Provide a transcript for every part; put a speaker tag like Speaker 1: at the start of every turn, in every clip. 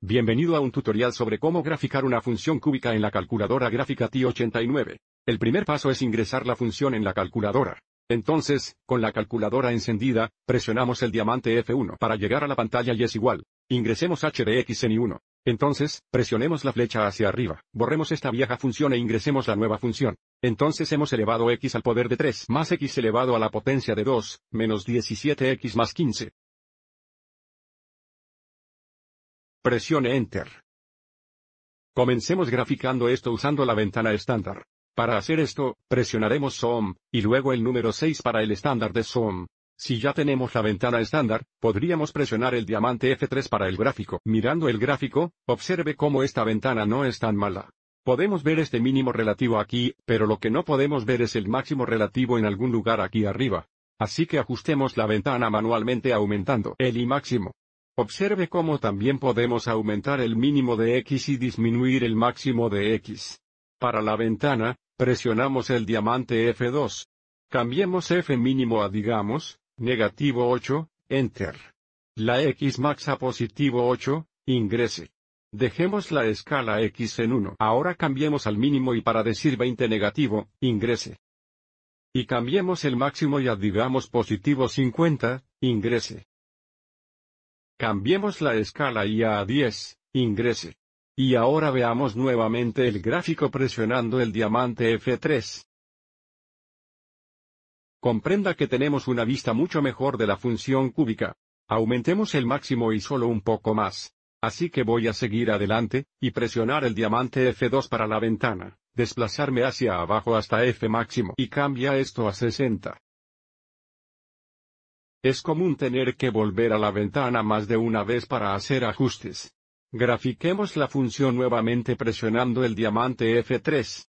Speaker 1: Bienvenido a un tutorial sobre cómo graficar una función cúbica en la calculadora gráfica t 89 El primer paso es ingresar la función en la calculadora. Entonces, con la calculadora encendida, presionamos el diamante F1 para llegar a la pantalla y es igual. Ingresemos HDX en I1. Entonces, presionemos la flecha hacia arriba, borremos esta vieja función e ingresemos la nueva función. Entonces hemos elevado x al poder de 3 más x elevado a la potencia de 2, menos 17x más 15. Presione Enter. Comencemos graficando esto usando la ventana estándar. Para hacer esto, presionaremos SOM, y luego el número 6 para el estándar de SOM. Si ya tenemos la ventana estándar, podríamos presionar el diamante F3 para el gráfico. Mirando el gráfico, observe cómo esta ventana no es tan mala. Podemos ver este mínimo relativo aquí, pero lo que no podemos ver es el máximo relativo en algún lugar aquí arriba. Así que ajustemos la ventana manualmente aumentando el y máximo. Observe cómo también podemos aumentar el mínimo de X y disminuir el máximo de X. Para la ventana, presionamos el diamante F2. Cambiemos F mínimo a digamos, negativo 8, Enter. La X max a positivo 8, ingrese. Dejemos la escala X en 1. Ahora cambiemos al mínimo y para decir 20 negativo, ingrese. Y cambiemos el máximo y a digamos positivo 50, ingrese. Cambiemos la escala y a 10, ingrese. Y ahora veamos nuevamente el gráfico presionando el diamante F3. Comprenda que tenemos una vista mucho mejor de la función cúbica. Aumentemos el máximo y solo un poco más. Así que voy a seguir adelante, y presionar el diamante F2 para la ventana, desplazarme hacia abajo hasta F máximo y cambia esto a 60. Es común tener que volver a la ventana más de una vez para hacer ajustes. Grafiquemos la función nuevamente presionando el diamante F3.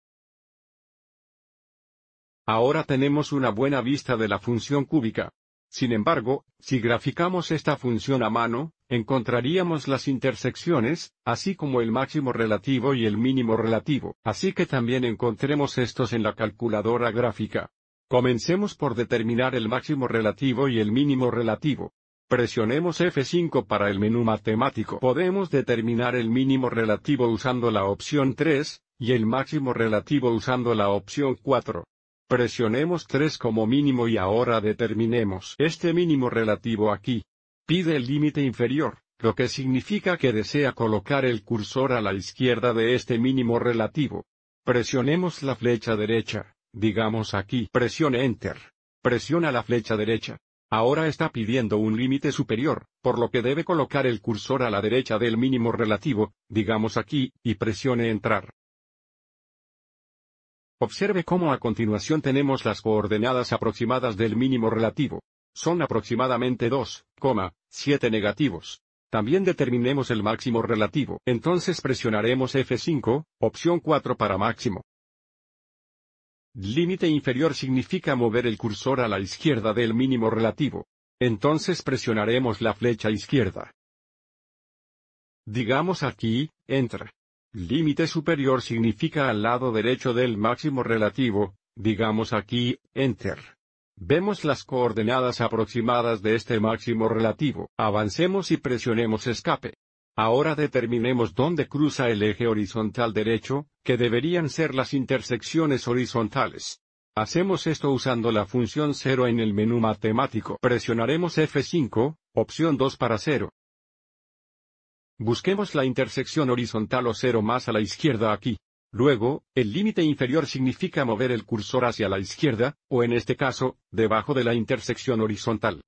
Speaker 1: Ahora tenemos una buena vista de la función cúbica. Sin embargo, si graficamos esta función a mano, encontraríamos las intersecciones, así como el máximo relativo y el mínimo relativo, así que también encontremos estos en la calculadora gráfica. Comencemos por determinar el máximo relativo y el mínimo relativo. Presionemos F5 para el menú matemático. Podemos determinar el mínimo relativo usando la opción 3, y el máximo relativo usando la opción 4. Presionemos 3 como mínimo y ahora determinemos este mínimo relativo aquí. Pide el límite inferior, lo que significa que desea colocar el cursor a la izquierda de este mínimo relativo. Presionemos la flecha derecha digamos aquí, presione Enter. Presiona la flecha derecha. Ahora está pidiendo un límite superior, por lo que debe colocar el cursor a la derecha del mínimo relativo, digamos aquí, y presione Entrar. Observe cómo a continuación tenemos las coordenadas aproximadas del mínimo relativo. Son aproximadamente 2,7 negativos. También determinemos el máximo relativo. Entonces presionaremos F5, opción 4 para máximo. Límite inferior significa mover el cursor a la izquierda del mínimo relativo. Entonces presionaremos la flecha izquierda. Digamos aquí, Enter. Límite superior significa al lado derecho del máximo relativo, digamos aquí, Enter. Vemos las coordenadas aproximadas de este máximo relativo. Avancemos y presionemos escape. Ahora determinemos dónde cruza el eje horizontal derecho, que deberían ser las intersecciones horizontales. Hacemos esto usando la función 0 en el menú matemático. Presionaremos F5, opción 2 para 0. Busquemos la intersección horizontal o 0 más a la izquierda aquí. Luego, el límite inferior significa mover el cursor hacia la izquierda, o en este caso, debajo de la intersección horizontal.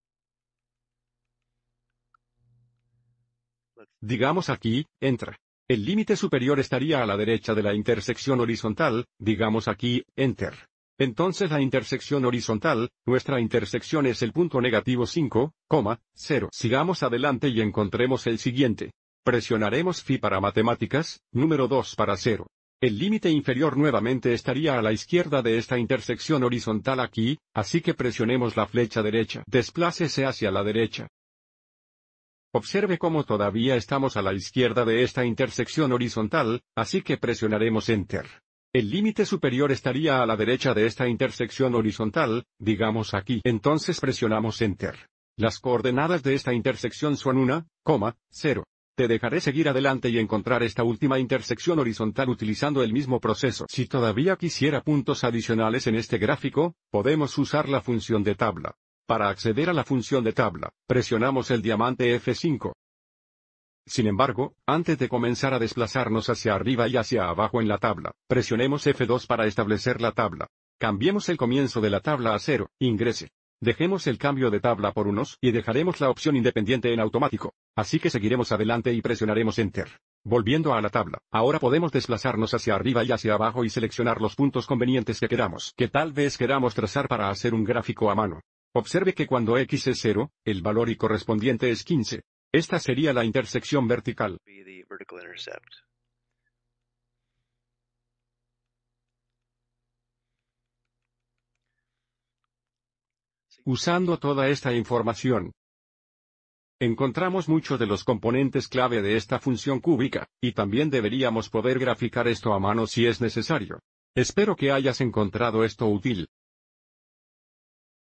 Speaker 1: digamos aquí, entra. El límite superior estaría a la derecha de la intersección horizontal, digamos aquí, enter. Entonces la intersección horizontal, nuestra intersección es el punto negativo 5, 0. Sigamos adelante y encontremos el siguiente. Presionaremos phi para matemáticas, número 2 para 0. El límite inferior nuevamente estaría a la izquierda de esta intersección horizontal aquí, así que presionemos la flecha derecha. Desplácese hacia la derecha. Observe cómo todavía estamos a la izquierda de esta intersección horizontal, así que presionaremos Enter. El límite superior estaría a la derecha de esta intersección horizontal, digamos aquí. Entonces presionamos Enter. Las coordenadas de esta intersección son 1, 0. Te dejaré seguir adelante y encontrar esta última intersección horizontal utilizando el mismo proceso. Si todavía quisiera puntos adicionales en este gráfico, podemos usar la función de tabla. Para acceder a la función de tabla, presionamos el diamante F5. Sin embargo, antes de comenzar a desplazarnos hacia arriba y hacia abajo en la tabla, presionemos F2 para establecer la tabla. Cambiemos el comienzo de la tabla a 0, ingrese. Dejemos el cambio de tabla por unos y dejaremos la opción independiente en automático. Así que seguiremos adelante y presionaremos Enter. Volviendo a la tabla, ahora podemos desplazarnos hacia arriba y hacia abajo y seleccionar los puntos convenientes que queramos, que tal vez queramos trazar para hacer un gráfico a mano. Observe que cuando x es 0, el valor y correspondiente es 15. Esta sería la intersección vertical. Usando toda esta información, encontramos muchos de los componentes clave de esta función cúbica, y también deberíamos poder graficar esto a mano si es necesario. Espero que hayas encontrado esto útil.